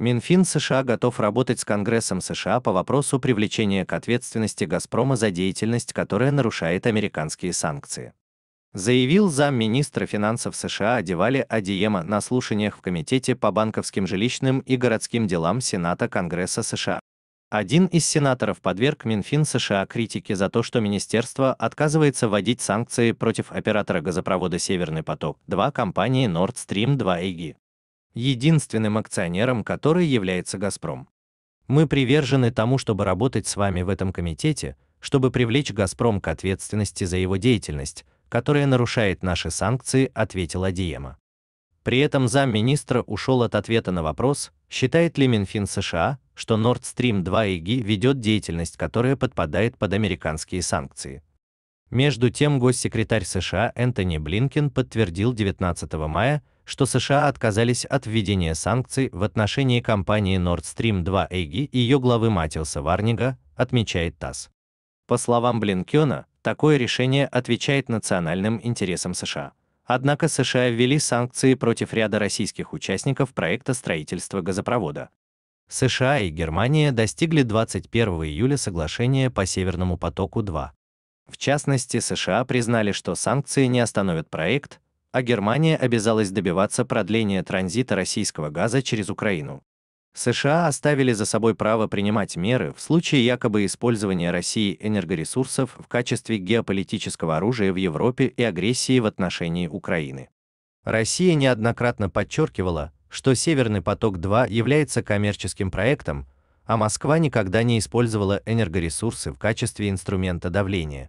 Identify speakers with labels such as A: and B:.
A: Минфин США готов работать с Конгрессом США по вопросу привлечения к ответственности «Газпрома» за деятельность, которая нарушает американские санкции. Заявил замминистра финансов США Адивали Адиема на слушаниях в Комитете по банковским жилищным и городским делам Сената Конгресса США. Один из сенаторов подверг Минфин США критике за то, что министерство отказывается вводить санкции против оператора газопровода «Северный поток-2» компании Nord Stream 2 EG единственным акционером которой является «Газпром». Мы привержены тому, чтобы работать с вами в этом комитете, чтобы привлечь «Газпром» к ответственности за его деятельность, которая нарушает наши санкции, ответила Диема. При этом замминистра ушел от ответа на вопрос, считает ли Минфин США, что Nord Stream 2 и ГИ ведет деятельность, которая подпадает под американские санкции. Между тем, госсекретарь США Энтони Блинкен подтвердил 19 мая, что США отказались от введения санкций в отношении компании Nord Stream 2 AG и ее главы Матилса Варнига, отмечает ТАСС. По словам Блинкена, такое решение отвечает национальным интересам США. Однако США ввели санкции против ряда российских участников проекта строительства газопровода. США и Германия достигли 21 июля соглашения по Северному потоку-2. В частности, США признали, что санкции не остановят проект, а Германия обязалась добиваться продления транзита российского газа через Украину. США оставили за собой право принимать меры в случае якобы использования России энергоресурсов в качестве геополитического оружия в Европе и агрессии в отношении Украины. Россия неоднократно подчеркивала, что Северный поток-2 является коммерческим проектом, а Москва никогда не использовала энергоресурсы в качестве инструмента давления,